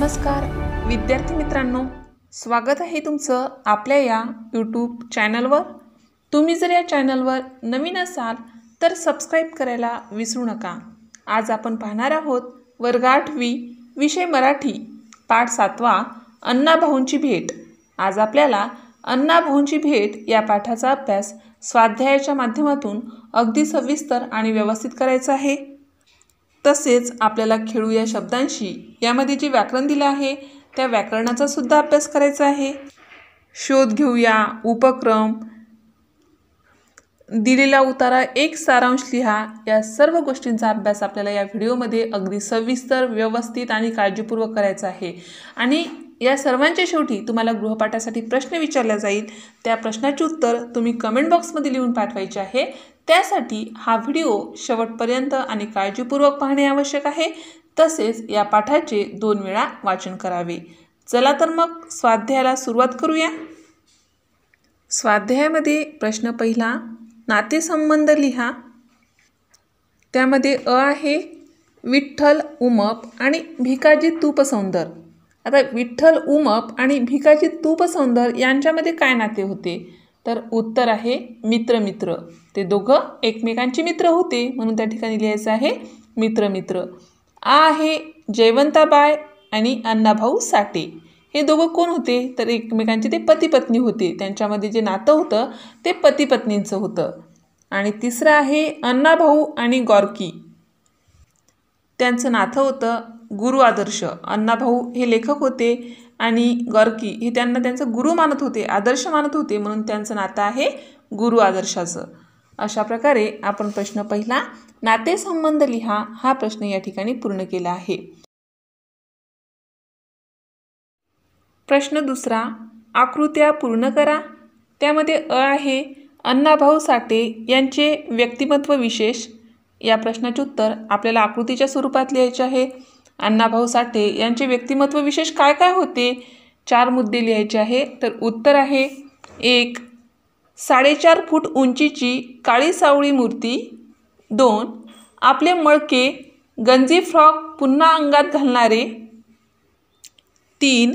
नमस्कार विद्यार्थी मित्रांनो स्वागत आहे तुमचं आपल्या या यूट्यूब चॅनलवर तुम्ही जर या चॅनलवर नवीन असाल तर सबस्क्राईब करायला विसरू नका आज आपण पाहणार आहोत वर्ग आठवी विषय मराठी पाठ सातवा अण्णाभाऊंची भेट आज आपल्याला अण्णाभाऊंची भेट या पाठाचा अभ्यास स्वाध्यायाच्या माध्यमातून अगदी सविस्तर आणि व्यवस्थित करायचा आहे तसेच आपल्याला खेळू या शब्दांशी यामध्ये जे व्याकरण दिलं आहे त्या व्याकरणाचा सुद्धा अभ्यास करायचा आहे शोध घेऊया उपक्रम दिलेला उतारा एक सारांश लिहा या सर्व गोष्टींचा अभ्यास आपल्याला या व्हिडिओमध्ये अगदी सविस्तर व्यवस्थित आणि काळजीपूर्वक करायचा आहे आणि या सर्वांच्या शेवटी तुम्हाला गृहपाठासाठी प्रश्न विचारला जाईल त्या प्रश्नाचे उत्तर तुम्ही कमेंट बॉक्समध्ये लिहून पाठवायचे आहे त्यासाठी हा व्हिडिओ शेवटपर्यंत आणि काळजीपूर्वक पाहणे आवश्यक आहे तसेच या पाठाचे दोन वेळा वाचन करावे चला तर मग स्वाध्यायाला सुरुवात करूया स्वाध्यायामध्ये प्रश्न पहिला नातेसंबंध लिहा त्यामध्ये अ आहे विठ्ठल उमप आणि भिकाजी तूपसौंदर आता विठ्ठल उमप आणि भिकाजी तूप सौंदर यांच्यामध्ये काय नाते होते तर उत्तर आहे मित्र मित्र ते दोघं एकमेकांचे मित्र होते म्हणून त्या ठिकाणी लिहायचं आहे मित्र मित्र आ आहे जयवंताबाय आणि अण्णाभाऊ साठे हे दोघं कोण होते तर एकमेकांचे ते पतीपत्नी होते त्यांच्यामध्ये जे नातं होतं ते पतीपत्नींचं होतं आणि तिसरं आहे अण्णाभाऊ आणि गॉर्की त्यांचं नातं होतं गुरु आदर्श अण्णाभाऊ हे लेखक होते आणि गर्की हे त्यांना त्यांचं गुरु मानत होते आदर्श मानत होते म्हणून त्यांचं नातं आहे गुरु आदर्शाचं अशा प्रकारे आपण प्रश्न पहिला नातेसंबंध लिहा हा प्रश्न या ठिकाणी पूर्ण केला आहे प्रश्न दुसरा आकृत्या पूर्ण करा त्यामध्ये अ आहे अण्णाभाऊ साठे यांचे व्यक्तिमत्व विशेष या प्रश्नाचे उत्तर आपल्याला आकृतीच्या स्वरूपात लिहायचे आहे अण्णाभाऊ साठे यांचे व्यक्तिमत्व विशेष काय काय होते चार मुद्दे लिहायचे आहे तर उत्तर आहे एक साडेचार फूट उंचीची काळी सावळी मूर्ती दोन आपले मळके गंजी फ्रॉक पुन्हा अंगात घालणारे तीन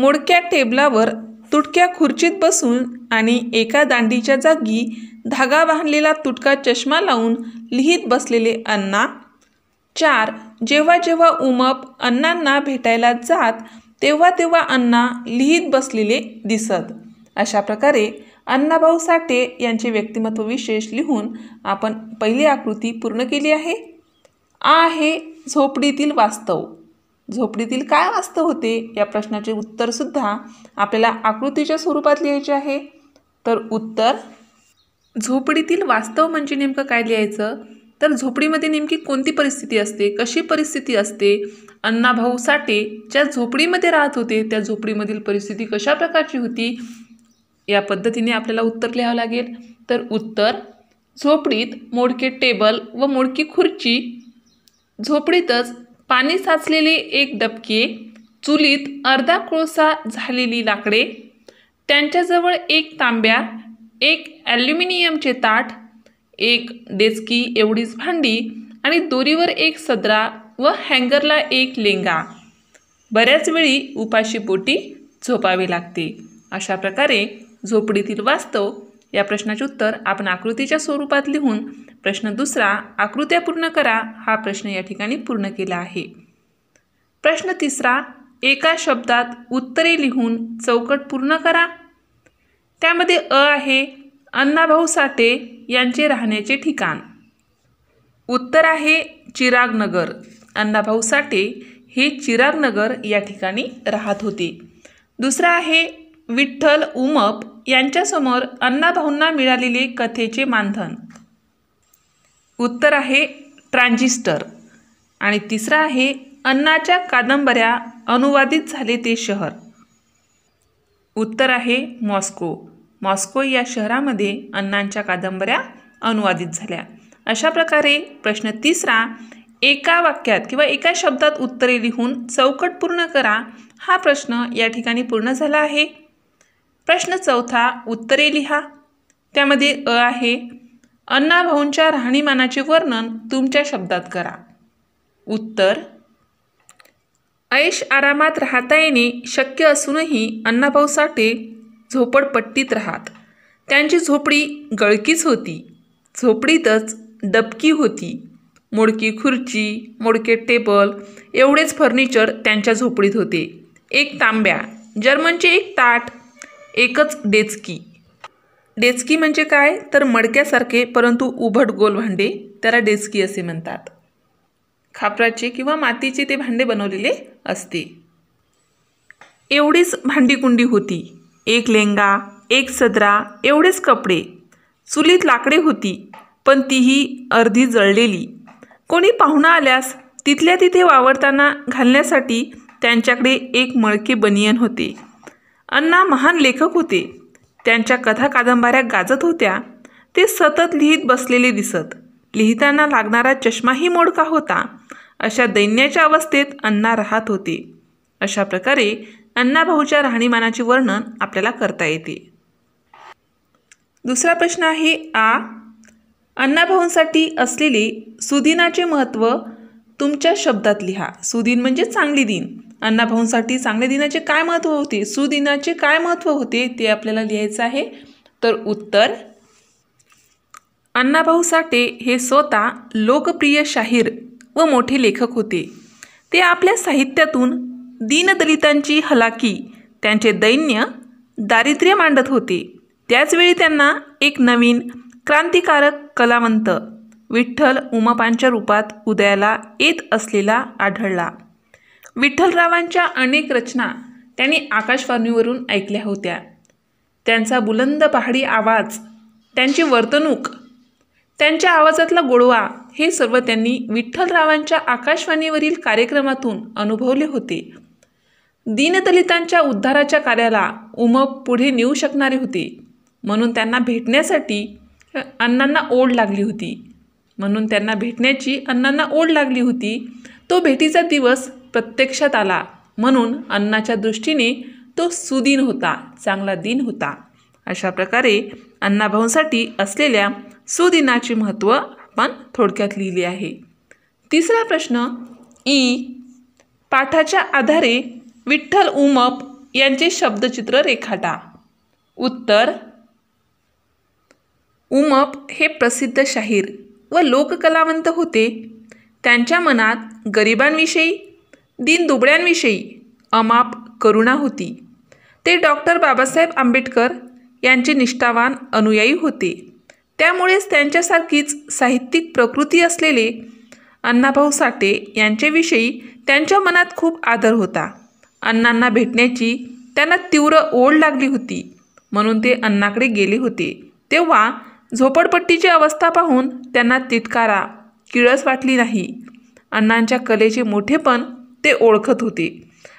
मोडक्या टेबलावर तुटक्या खुर्चीत बसून आणि एका दांडीच्या जागी धागा बांधलेला तुटका चष्मा लावून लिहित बसलेले अण्णा चार जेव्हा जेव्हा उमप अण्णांना भेटायला जात तेव्हा तेव्हा अण्णा लिहित बसलेले दिसत अशा प्रकारे अण्णाभाऊ साठे यांचे व्यक्तिमत्व विशेष लिहून आपण पहिली आकृती पूर्ण केली आहे आ आहे झोपडीतील वास्तव झोपडीतील काय वास्तव होते या प्रश्नाचे उत्तरसुद्धा आपल्याला आकृतीच्या स्वरूपात लिहायचे आहे तर उत्तर झोपडीतील वास्तव म्हणजे नेमकं काय लिहायचं तर झोपडीमध्ये नेमकी कोणती परिस्थिती असते कशी परिस्थिती असते अण्णाभाऊ साठे ज्या झोपडीमध्ये राहत होते त्या झोपडीमधील परिस्थिती कशा प्रकारची होती या पद्धतीने आपल्याला उत्तर लिहावं लागेल तर उत्तर झोपडीत मोडके टेबल व मोडकी खुर्ची झोपडीतच पाणी साचलेले एक डबके चुलीत अर्धा कोळसा झालेली लाकडे त्यांच्याजवळ एक तांब्या एक ॲल्युमिनियमचे ताट एक डेचकी एवढीच भांडी आणि दोरीवर एक सदरा व हँगरला एक लेंगा बऱ्याच वेळी उपाशी पोटी झोपावे लागते अशा प्रकारे झोपडीतील वास्तव या प्रश्नाचे उत्तर आपण आकृतीच्या स्वरूपात लिहून प्रश्न दुसरा आकृत्या पूर्ण करा हा प्रश्न या ठिकाणी पूर्ण केला आहे प्रश्न तिसरा एका शब्दात उत्तरे लिहून चौकट पूर्ण करा त्यामध्ये अ आहे अण्णाभाऊ साठे यांचे राहण्याचे ठिकाण उत्तर आहे चिरागनगर अण्णाभाऊ साठे हे चिरागनगर या ठिकाणी राहत होते दुसरा आहे विठ्ठल उमप यांच्यासमोर अण्णाभाऊंना मिळालेले कथेचे मानधन उत्तर आहे ट्रान्झिस्टर आणि तिसरा आहे अण्णाच्या कादंबऱ्या अनुवादित झाले ते शहर उत्तर आहे मॉस्को मॉस्को या शहरामध्ये अण्णांच्या कादंबऱ्या अनुवादित झाल्या अशा प्रकारे प्रश्न तिसरा एका वाक्यात किंवा एका शब्दात उत्तरे लिहून चौकट पूर्ण करा हा प्रश्न या ठिकाणी पूर्ण झाला आहे प्रश्न चौथा उत्तरे लिहा त्यामध्ये अ आहे अण्णाभाऊंच्या राहणीमानाचे वर्णन तुमच्या शब्दात करा उत्तर ऐश आरामात राहता येणे शक्य असूनही अण्णाभाऊ साठे झोपडपट्टीत राहत त्यांची झोपडी गळकीच होती झोपडीतच डबकी होती मोडकी खुर्ची मोडके टेबल एवढेच फर्निचर त्यांच्या झोपडीत होते एक तांब्या जर्मनचे एक ताट एकच डेचकी डेचकी म्हणजे काय तर मडक्यासारखे परंतु उभट गोल भांडे त्याला डेचकी असे म्हणतात खापराचे किंवा मातीचे ते भांडे बनवलेले असते एवढीच भांडीकुंडी होती एक लेंगा एक सदरा एवढेच कपडे चुलीत लाकडे होती पण तीही अर्धी जळलेली कोणी पाहुणा आल्यास तिथल्या तिथे वावरताना घालण्यासाठी त्यांच्याकडे एक मळके बनियन होते अण्णा महान लेखक होते त्यांच्या कथा कादंबऱ्या गाजत होत्या ते सतत लिहित बसलेले दिसत लिहिताना लागणारा चष्माही मोडका होता अशा दैन्याच्या अवस्थेत अण्णा राहत होते अशा प्रकारे अण्णाभाऊच्या राहणीमानाचे वर्णन आपल्याला करता येते दुसरा प्रश्न आहे आ अण्णाभाऊंसाठी असलेले सुदिनाचे महत्त्व तुमच्या शब्दात लिहा सुदिन म्हणजे चांगली दिन अण्णाभाऊंसाठी चांगले दिनाचे काय महत्त्व होते सुदिनाचे काय महत्त्व होते ते आपल्याला लिहायचं आहे तर उत्तर अण्णाभाऊ साठे हे स्वतः लोकप्रिय शाहीर व मोठे लेखक होते ते आपल्या साहित्यातून दीनदलितांची हलाकी त्यांचे दैन्य दारिद्र्य मांडत होते त्याचवेळी त्यांना एक नवीन क्रांतिकारक कलावंत विठ्ठल उमापांच्या रूपात उदयाला येत असलेला आढळला विठ्ठलरावांच्या अनेक रचना त्यांनी आकाशवाणीवरून ऐकल्या होत्या त्यांचा बुलंद पहाडी आवाज त्यांची वर्तणूक त्यांच्या आवाजातला गोडवा हे सर्व त्यांनी विठ्ठलरावांच्या आकाशवाणीवरील कार्यक्रमातून अनुभवले होते दीनदलितांच्या उद्धाराच्या कार्याला उमप पुढे नेऊ शकणारी होते म्हणून त्यांना भेटण्यासाठी अण्णांना ओढ लागली होती म्हणून त्यांना भेटण्याची अण्णांना ओढ लागली होती तो भेटीचा दिवस प्रत्यक्षात आला म्हणून अण्णाच्या दृष्टीने तो सुदिन होता चांगला दिन होता अशा प्रकारे अण्णाभाऊंसाठी असलेल्या सुदिनाचे महत्त्व आपण थोडक्यात लिहिले आहे तिसरा प्रश्न ई पाठाच्या आधारे विठ्ठल उमप यांचे शब्दचित्र रेखाटा उत्तर उमप हे प्रसिद्ध शाहीर व लोककलावंत होते त्यांच्या मनात गरिबांविषयी दिनदुबळ्यांविषयी अमाप करुणा होती ते डॉक्टर बाबासाहेब आंबेडकर यांचे निष्ठावान अनुयायी होते त्यामुळेच त्यांच्यासारखीच साहित्यिक प्रकृती असलेले अण्णाभाऊ साठे यांच्याविषयी त्यांच्या मनात खूप आदर होता अण्णांना भेटण्याची त्यांना तीव्र ओढ लागली होती म्हणून ते अण्णाकडे गेले होते तेव्हा झोपडपट्टीची अवस्था पाहून त्यांना तिटकारा किळस वाटली नाही अण्णांच्या कलेचे मोठेपण ते ओळखत होते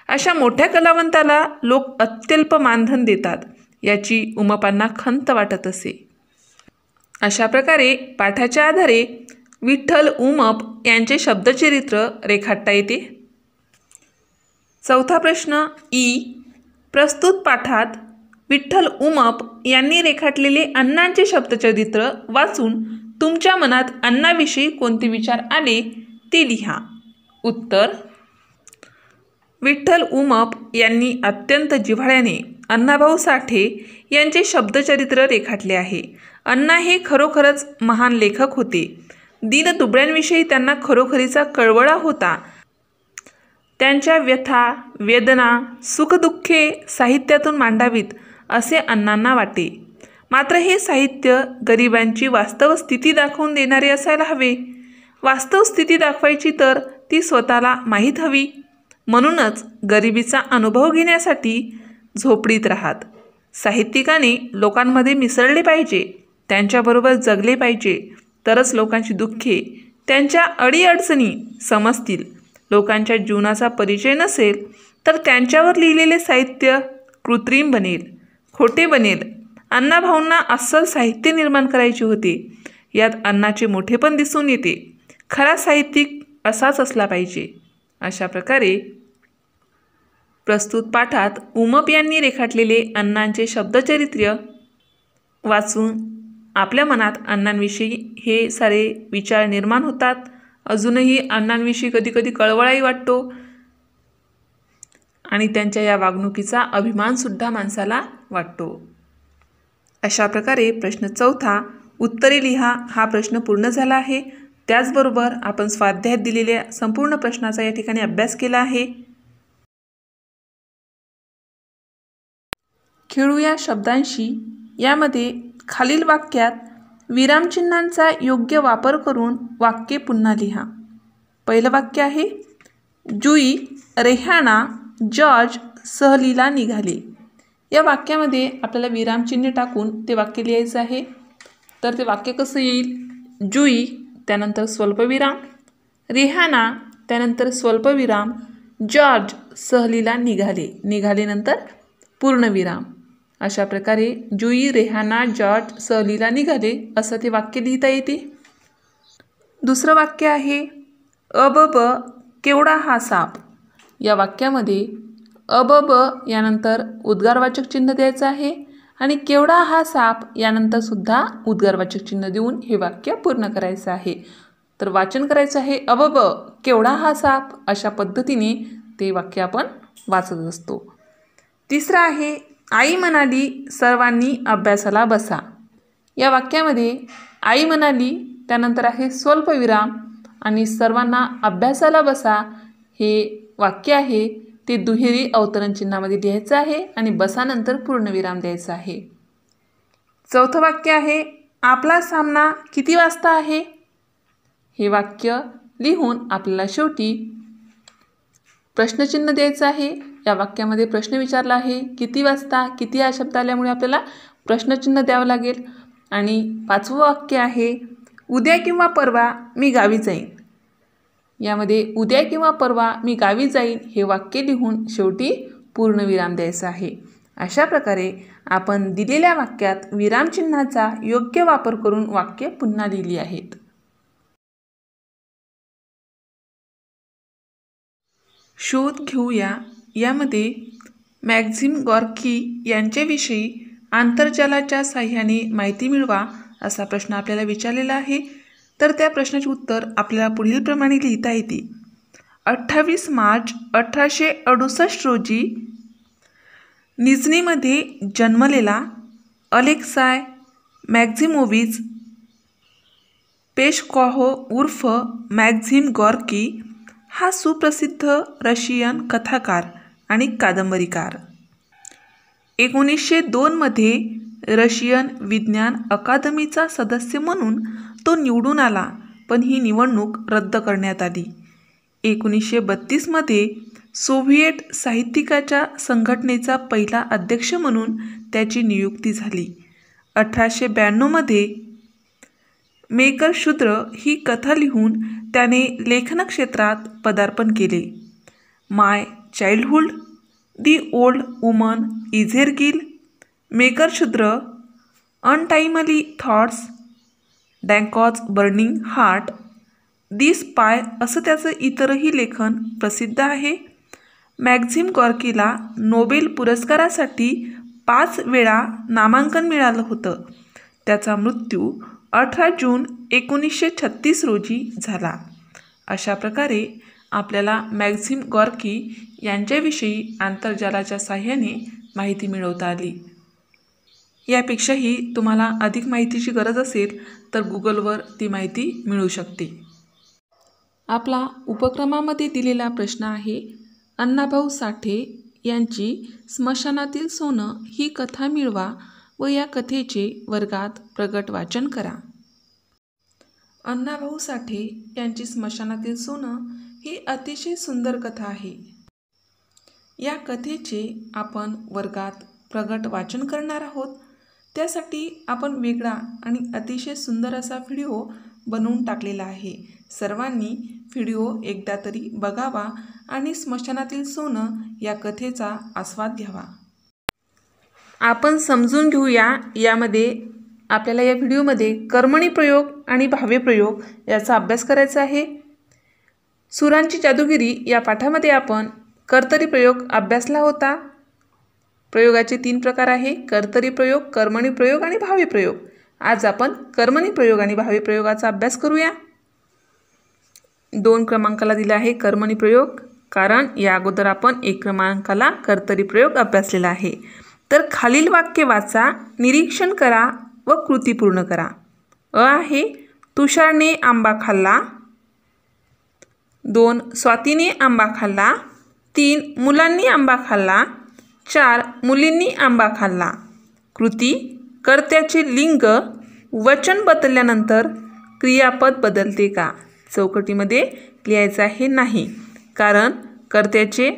अशा मोठ्या कलावंताला लोक अत्यल्प मानधन देतात याची उमपांना खंत वाटत असे अशा प्रकारे पाठाच्या आधारे विठ्ठल उमप यांचे शब्दचरित्र रेखाटता येते चौथा प्रश्न ई प्रस्तुत पाठात विठ्ठल उमप यांनी रेखाटलेले अण्णांचे शब्दचरित्र वाचून तुमच्या मनात अण्णाविषयी कोणते विचार आले ते लिहा उत्तर विठ्ठल उमप यांनी अत्यंत जिव्हाळ्याने अण्णाभाऊ साठे यांचे शब्दचरित्र रेखाटले आहे अण्णा हे खरोखरच महान लेखक होते दीनदुबळ्यांविषयी त्यांना खरोखरीचा कळवळा होता त्यांच्या व्यथा वेदना सुखदुःखे साहित्यातून मांडावीत असे अण्णांना वाटे मात्र हे साहित्य गरिबांची वास्तव स्थिती दाखवून देणारे असायला हवे वास्तव स्थिती दाखवायची तर ती स्वतःला माहीत हवी म्हणूनच गरिबीचा अनुभव घेण्यासाठी झोपडीत राहत साहित्यिकाने लोकांमध्ये मिसळले पाहिजे त्यांच्याबरोबर जगले पाहिजे तरच लोकांची दुःखे त्यांच्या अडीअडचणी समजतील लोकांच्या जीवनाचा परिचय नसेल तर त्यांच्यावर लिहिलेले साहित्य कृत्रिम बनेल खोटे बनेल अण्णाभाऊंना अस्सल साहित्य निर्माण करायचे होते यात अण्णाचे मोठेपण दिसून येते खरा साहित्यिक असाच असला पाहिजे अशा प्रकारे प्रस्तुत पाठात उमप यांनी रेखाटलेले अण्णांचे शब्दचरित्र्य वाचून आपल्या मनात अण्णांविषयी हे सारे विचार निर्माण होतात अजूनही अण्णांविषयी कधीकधी कळवळाही वाटतो आणि त्यांच्या या वागणुकीचा अभिमानसुद्धा माणसाला वाटतो अशा प्रकारे प्रश्न चौथा उत्तरे लिहा हा प्रश्न पूर्ण झाला आहे त्याचबरोबर आपण स्वाध्यायात दिलेल्या संपूर्ण प्रश्नाचा या ठिकाणी अभ्यास केला आहे खेळू या शब्दांशी यामध्ये खालील वाक्यात विरामचिन्हांचा योग्य वापर करून वाक्य पुन्हा लिहा पहिलं वाक्य आहे जुई रेहाणा जॉर्ज सहलीला निघाले या वाक्यामध्ये आपल्याला विरामचिन्ह टाकून ते वाक्य लिहायचं आहे तर ते वाक्य कसं येईल जुई त्यानंतर स्वल्पविराम रेहाना त्यानंतर स्वल्पविराम जॉर्ज सहलीला निघाले निघालेनंतर पूर्णविराम अशा प्रकारे जुई रेहाना जॉर्ज सहलीला निघाले असं ते वाक्य लिहिता येते दुसरं वाक्य आहे अबब ब केवढा हा साप या वाक्यामध्ये अबब यानंतर उद्गारवाचक चिन्ह द्यायचं आहे आणि केवढा हा साप यानंतरसुद्धा उद्गारवाचक चिन्ह देऊन हे वाक्य पूर्ण करायचं आहे तर वाचन करायचं आहे अबब केवढा हा साप अशा पद्धतीने ते वाक्य आपण वाचत असतो तिसरं आहे आई म्हणाली सर्वांनी अभ्यासाला बसा या वाक्यामध्ये आई म्हणाली त्यानंतर आहे स्वल्पविराम आणि सर्वांना अभ्यासाला बसा हे वाक्य आहे ते दुहेरी अवतरण चिन्हामध्ये लिहायचं आहे आणि बसानंतर पूर्णविराम द्यायचा आहे चौथं वाक्य आहे आपला सामना किती वाजता आहे हे वाक्य लिहून आपल्याला शेवटी प्रश्नचिन्ह द्यायचं आहे या वाक्यामध्ये प्रश्न विचारला आहे किती वाजता किती या शब्द आल्यामुळे आपल्याला प्रश्नचिन्ह द्यावं लागेल आणि पाचवं वाक्य आहे उद्या किंवा परवा मी गावी जाईन यामध्ये उद्या किंवा परवा मी गावी जाईन हे वाक्य लिहून शेवटी पूर्णविराम द्यायचा आहे अशा प्रकारे आपण दिलेल्या वाक्यात विरामचिन्हाचा योग्य वापर करून वाक्य पुन्हा लिहिली आहेत शोध घेऊया यामध्ये मॅक्झिम गॉर्की यांच्याविषयी आंतरजालाच्या साह्याने माहिती मिळवा असा प्रश्न आपल्याला विचारलेला आहे तर त्या प्रश्नाचे उत्तर आपल्याला पुढीलप्रमाणे लिहिता येते अठ्ठावीस मार्च अठराशे अडुसष्ट रोजी निजनीमध्ये जन्मलेला अलेक्साय मॅक्झिमोविज पेशकॉहो उर्फ मॅक्झिम गॉर्की हा सुप्रसिद्ध रशियन कथाकार आणि कादंबरीकार एकोणीसशे दोनमध्ये रशियन विज्ञान अकादमीचा सदस्य म्हणून तो निवडून आला पण ही निवडणूक रद्द करण्यात आली एकोणीसशे बत्तीसमध्ये सोव्हिएट साहित्यिकाच्या संघटनेचा पहिला अध्यक्ष म्हणून त्याची नियुक्ती झाली अठराशे ब्याण्णवमध्ये मेकर शूद्र ही कथा लिहून त्याने लेखनक्षेत्रात पदार्पण केले my childhood the old woman Izergil Makar Chudra untimely thoughts Danko's burning heart the पाय असं त्याचं इतरही लेखन प्रसिद्ध आहे मॅक्झिम कॉर्कीला नोबेल पुरस्कारासाठी पाच वेळा नामांकन मिळालं होतं त्याचा मृत्यू अठरा जून एकोणीसशे छत्तीस रोजी झाला अशा प्रकारे आपल्याला मॅक्झिम गॉर्की यांच्याविषयी आंतरजालाच्या साह्याने माहिती मिळवता आली यापेक्षाही तुम्हाला अधिक माहितीची गरज असेल तर गुगलवर ती माहिती मिळू शकते आपला उपक्रमामध्ये दिलेला प्रश्न आहे अण्णाभाऊ साठे यांची स्मशानातील सोनं ही कथा मिळवा व या कथेचे वर्गात प्रगट वाचन करा अण्णाभाऊ साठे यांची स्मशानातील सोनं ही अतिशय सुंदर कथा आहे या कथेचे आपण वर्गात प्रगट वाचन करणार आहोत त्यासाठी आपण वेगळा आणि अतिशय सुंदर असा व्हिडिओ बनवून टाकलेला आहे सर्वांनी व्हिडिओ एकदा तरी बघावा आणि स्मशानातील सोनं या कथेचा आस्वाद घ्यावा आपण समजून घेऊया यामध्ये आपल्याला या व्हिडिओमध्ये कर्मणी प्रयोग आणि भावे प्रयोग याचा अभ्यास करायचा आहे सुरांची जादूगिरी या पाठामध्ये आपण कर्तरी प्रयोग अभ्यासला होता प्रयोगाचे तीन प्रकार आहे कर्तरी प्रयोग कर्मणी प्रयोग आणि भावी प्रयोग आज आपण कर्मणी प्रयोग आणि भावी प्रयोगाचा अभ्यास करूया दोन क्रमांकाला दिला आहे कर्मणी प्रयोग कारण या अगोदर आपण एक क्रमांकाला कर्तरी प्रयोग अभ्यासलेला आहे तर खालील वाक्य वाचा निरीक्षण करा व कृती पूर्ण करा अ आहे तुषारने आंबा खाल्ला दोन स्वातीने आंबा खाल्ला तीन मुलांनी आंबा खाल्ला चार मुलींनी आंबा खाल्ला कृती कर्त्याचे लिंग वचन बदलल्यानंतर क्रियापद बदलते का चौकटीमध्ये लिहायचं आहे नाही कारण कर्त्याचे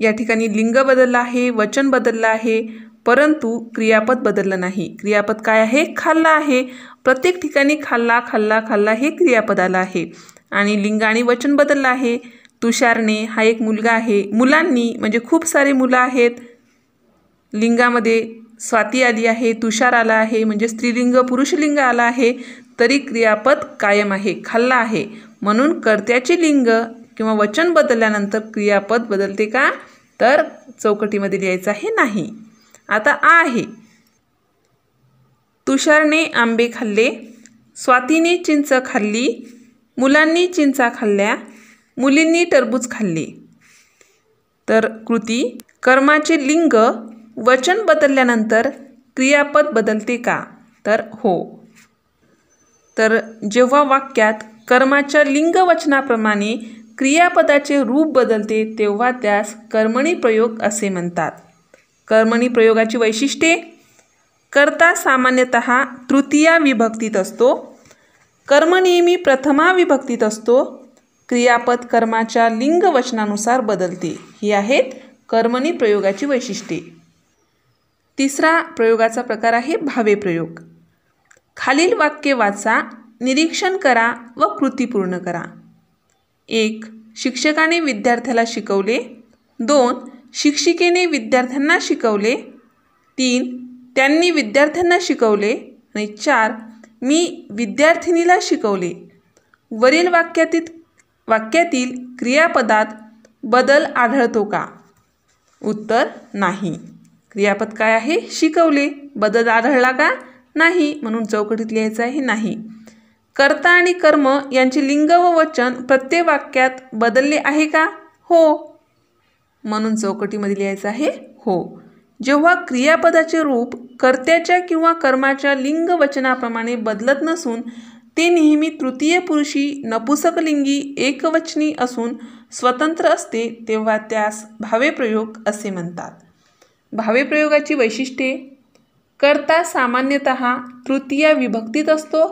या ठिकाणी लिंग बदललं आहे वचन बदललं आहे परंतु क्रियापद बदललं नाही क्रियापद काय आहे खाल्ला आहे प्रत्येक ठिकाणी खाल्ला खाल्ला खाल्ला हे क्रियापद आलं आहे आणि लिंगाने वचन बदललं आहे तुषारने हा एक मुलगा आहे मुलांनी म्हणजे खूप सारे मुलं आहेत लिंगामध्ये स्वाती आली आहे तुषार आला आहे म्हणजे स्त्रीलिंग पुरुषलिंग आला आहे तरी क्रियापद कायम आहे खाल्ला आहे म्हणून कर्त्याचे लिंग किंवा वचन बदलल्यानंतर क्रियापद बदलते का तर चौकटीमध्ये लिहायचं आहे नाही आता आ आहे तुषारने आंबे खाल्ले स्वातीने चिंच खाल्ली मुलांनी चिंचा खाल्ल्या मुलींनी टरबूज खाल्ले तर कृती कर्माचे लिंग वचन बदलल्यानंतर क्रियापद बदलते का तर हो तर जेव्हा वाक्यात कर्माच्या लिंगवचनाप्रमाणे क्रियापदाचे रूप बदलते तेव्हा त्यास कर्मणी प्रयोग असे म्हणतात कर्मणी प्रयोगाची वैशिष्ट्ये कर्ता सामान्यत तृतीया विभक्तीत असतो कर्म नेहमी प्रथमा विभक्तीत असतो क्रियापद कर्माच्या लिंग वचनानुसार बदलते ही आहेत कर्मणी प्रयोगाची वैशिष्ट्ये तिसरा प्रयोगाचा प्रकार आहे भावे प्रयोग खालील वाक्य वाचा निरीक्षण करा व कृती पूर्ण करा एक शिक्षकाने विद्यार्थ्याला शिकवले दोन शिक्षिकेने विद्यार्थ्यांना शिकवले तीन त्यांनी विद्यार्थ्यांना शिकवले आणि चार मी विद्यार्थिनीला शिकवले वरील वाक्यातील वाक्यातील क्रियापदात बदल आढळतो का उत्तर नाही क्रियापद काय आहे शिकवले बदल आढळला का नाही म्हणून चौकटीत लिहायचं आहे नाही कर्ता आणि कर्म यांचे लिंग व वचन प्रत्येक वाक्यात बदलले आहे का हो म्हणून चौकटीमध्ये लिहायचं आहे हो जेव्हा क्रियापदाचे रूप कर्त्याच्या किंवा कर्माच्या लिंग वचनाप्रमाणे बदलत नसून ते नेहमी तृतीय पुरुषी नपुसकलिंगी एकवचनी असून स्वतंत्र असते तेव्हा त्यास भावेप्रयोग असे म्हणतात भावेप्रयोगाची वैशिष्ट्ये कर्ता सामान्यत तृतीय विभक्तीत असतो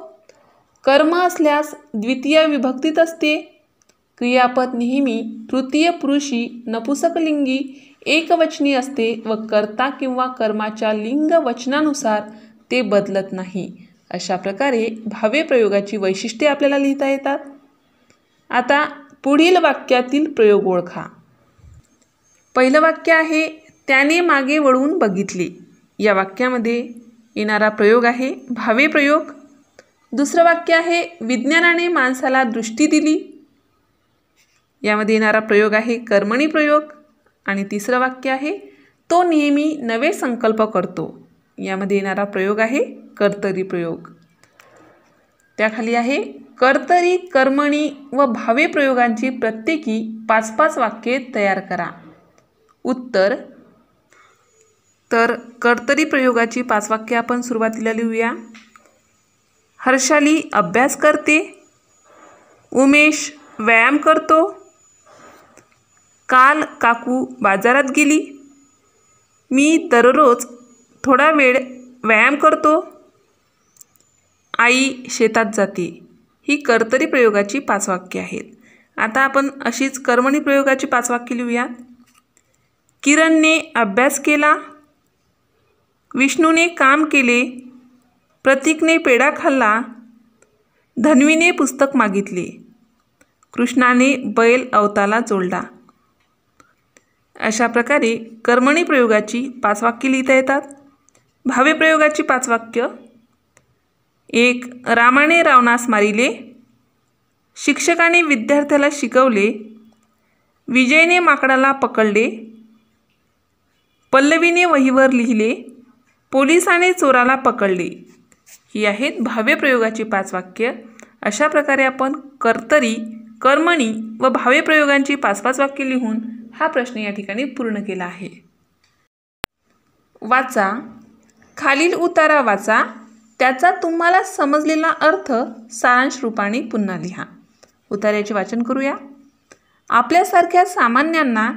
कर्म असल्यास द्वितीय विभक्तीत असते क्रियापद नेहमी तृतीय पुरुषी नपुसकलिंगी एकवचनी असते व कर्ता किंवा कर्माच्या लिंग वचनानुसार ते बदलत नाही अशा प्रकारे भावे प्रयोगाची वैशिष्ट्ये आपल्याला लिहिता येतात आता पुढील वाक्यातील प्रयोग ओळखा पहिलं वाक्य आहे त्याने मागे वळून बघितले या वाक्यामध्ये येणारा प्रयोग आहे भावे प्रयोग दुसरं वाक्य आहे विज्ञानाने माणसाला दृष्टी दिली यामध्ये येणारा प्रयोग आहे कर्मणी प्रयोग आणि तिसरं वाक्य आहे तो नेहमी नवे संकल्प करतो यामध्ये येणारा प्रयोग आहे कर्तरी प्रयोग त्याखाली आहे कर्तरी कर्मणी व भावे प्रयोगांची प्रत्येकी पाच पाच वाक्ये तयार करा उत्तर तर कर्तरी प्रयोगाची पाच वाक्य आपण सुरुवातीला लिहूया हर्षाली अभ्यास करते उमेश व्यायाम करतो काल काकू बाजारात गेली मी दररोज थोडा वेळ व्यायाम करतो आई शेतात जाते ही कर्तरी प्रयोगाची पाच वाक्य आहेत आता आपण अशीच कर्मणी प्रयोगाची पाच वाक्य लिहूयात किरणने अभ्यास केला विष्णूने काम केले प्रतीकने पेढा खाल्ला धन्वीने पुस्तक मागितले कृष्णाने बैल अवताला जोडला अशा प्रकारे कर्मणी प्रयोगाची पाच वाक्य लिहिता येतात भावे प्रयोगाची पाच वाक्य एक रामाने रावणास मारिले शिक्षकाने विद्यार्थ्याला शिकवले विजयने माकडाला पकडले पल्लवीने वहीवर लिहिले पोलिसाने चोराला पकडले ही आहेत भावे प्रयोगाची पाच वाक्य अशा प्रकारे आपण कर्तरी कर्मणी व भावे प्रयोगांची पाच पाच वाक्य लिहून हा प्रश्न या ठिकाणी पूर्ण केला आहे वाचा खालील उतारा वाचा त्याचा तुम्हाला समजलेला अर्थ सारांश रूपाने पुन्हा लिहा उतार्याचे वाचन करूया आपल्यासारख्या सामान्यांना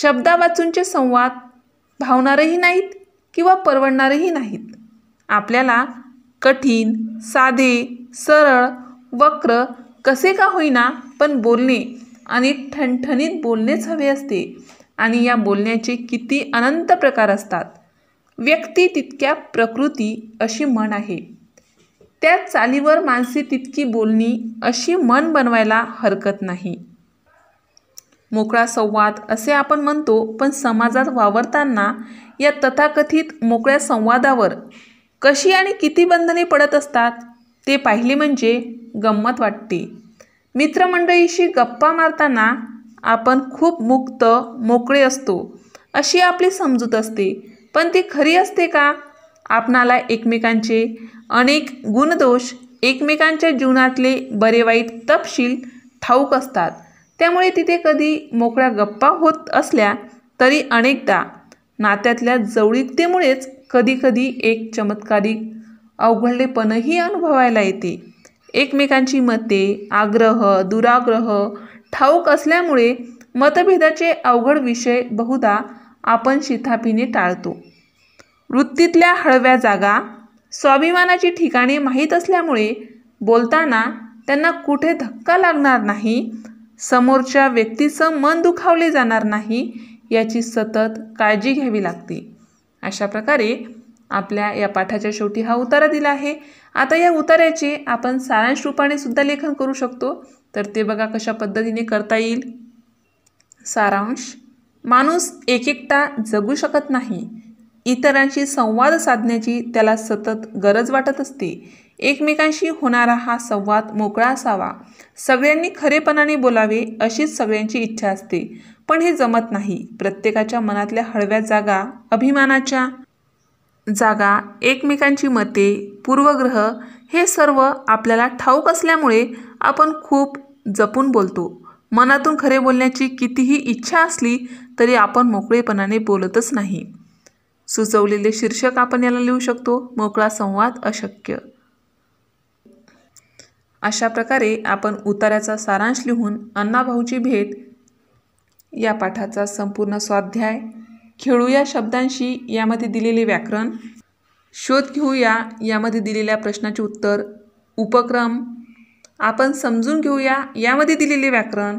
शब्दावाचूंचे संवाद भावणारही नाहीत किंवा परवडणारही नाहीत आपल्याला कठीण साधे सरळ वक्र कसे का होईना पण बोलणे आणि ठणठणीत बोलणेच हवे असते आणि या बोलण्याचे किती अनंत प्रकार असतात व्यक्ती तितक्या प्रकृती अशी म्हण आहे त्या चालीवर माणसे तितकी बोलणी अशी मन बनवायला हरकत नाही मोकळा संवाद असे आपण म्हणतो पण समाजात वावरताना या तथाकथित मोकळ्या संवादावर कशी आणि किती बंधने पडत असतात ते पाहिले म्हणजे गंमत वाटते मित्रमंडळीशी गप्पा मारताना आपण खूप मुक्त मोकळे असतो अशी आपली समजूत असते पण ती खरी असते का आपणाला एकमेकांचे अनेक गुणदोष एकमेकांच्या जीवनातले बरे वाईट तपशील ठाऊक असतात त्यामुळे तिथे कधी मोकळ्या गप्पा होत असल्या तरी अनेकदा नात्यातल्या जवळीकतेमुळेच कधीकधी एक चमत्कारिक अवघडलेपणही अनुभवायला येते एकमेकांची मते आग्रह दुराग्रह ठाऊक असल्यामुळे मतभेदाचे अवघड विषय बहुधा आपण शिथापीने टाळतो वृत्तीतल्या हळव्या जागा स्वाभिमानाची ठिकाणे माहीत असल्यामुळे बोलताना त्यांना कुठे धक्का लागणार नाही समोरच्या व्यक्तीचं मन दुखावले जाणार नाही याची सतत काळजी घ्यावी लागते अशा प्रकारे आपल्या या पाठाच्या शेवटी हा उतारा दिला आहे आता या उतार्याचे आपण सारांश रूपाने सुद्धा लेखन करू शकतो तर ते बघा कशा पद्धतीने करता येईल सारांश माणूस एक एकटा जगू शकत नाही इतरांशी संवाद साधण्याची त्याला सतत गरज वाटत असते एकमेकांशी होणारा हा संवाद मोकळा असावा सगळ्यांनी खरेपणाने बोलावे अशीच सगळ्यांची इच्छा असते पण हे जमत नाही प्रत्येकाच्या मनातल्या हळव्या जागा अभिमानाच्या जागा एकमेकांची मते पूर्वग्रह हे सर्व आपल्याला ठाऊक असल्यामुळे आपण खूप जपून बोलतो मनातून खरे बोलण्याची कितीही इच्छा असली तरी आपण मोकळेपणाने बोलतच नाही सुचवलेले शीर्षक आपण याला लिहू शकतो मोकळा संवाद अशक्य अशा प्रकारे आपण उतार्याचा सारांश लिहून अण्णाभाऊची भेट या पाठाचा संपूर्ण स्वाध्याय खेळू या शब्दांशी यामध्ये दिलेले व्याकरण शोध घेऊया यामध्ये दिलेल्या प्रश्नाचे उत्तर उपक्रम आपण समजून घेऊया यामध्ये दिलेले व्याकरण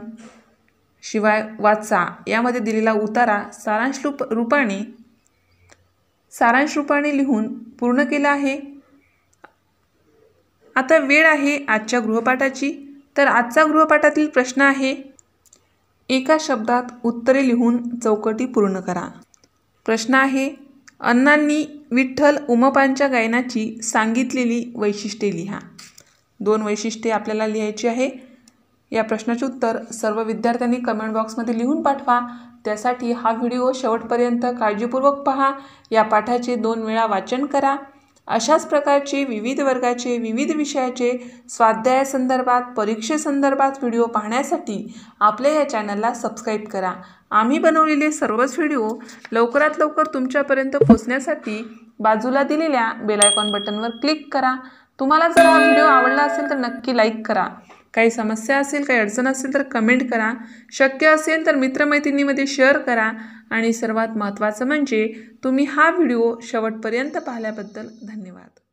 शिवाय वाचा यामध्ये दिलेला उतारा सारांश रूप रूपाने सारांश रूपाने लिहून पूर्ण केला आहे आता वेळ आहे आजच्या गृहपाठाची तर आजचा गृहपाठातील प्रश्न आहे एका शब्दात उत्तरे लिहून चौकटी पूर्ण करा प्रश्न आहे अण्णांनी विठ्ठल उमपांच्या गायनाची सांगितलेली वैशिष्ट्ये लिहा दोन वैशिष्ट्ये आपल्याला लिहायची आहे या प्रश्नाचे उत्तर सर्व विद्यार्थ्यांनी कमेंट बॉक्समध्ये लिहून पाठवा त्यासाठी हा व्हिडिओ शेवटपर्यंत काळजीपूर्वक पहा या पाठाचे दोन वेळा वाचन करा अशाच प्रकारचे विविध वर्गाचे विविध विषयाचे स्वाध्यायासंदर्भात परीक्षेसंदर्भात व्हिडिओ पाहण्यासाठी आपल्या या चॅनलला सबस्क्राईब करा आम्ही बनवलेले सर्वच व्हिडिओ लवकरात लवकर तुमच्यापर्यंत पोचण्यासाठी बाजूला दिलेल्या बेलायकॉन बटनवर क्लिक करा तुम्हाला जर हा व्हिडिओ आवडला असेल तर नक्की लाईक करा काही समस्या असेल काही अडचण असेल तर कमेंट करा शक्य असेल तर मित्रमैत्रिणीमध्ये शेअर करा आणि सर्वात महत्त्वाचं म्हणजे तुम्ही हा व्हिडिओ शेवटपर्यंत पाहिल्याबद्दल धन्यवाद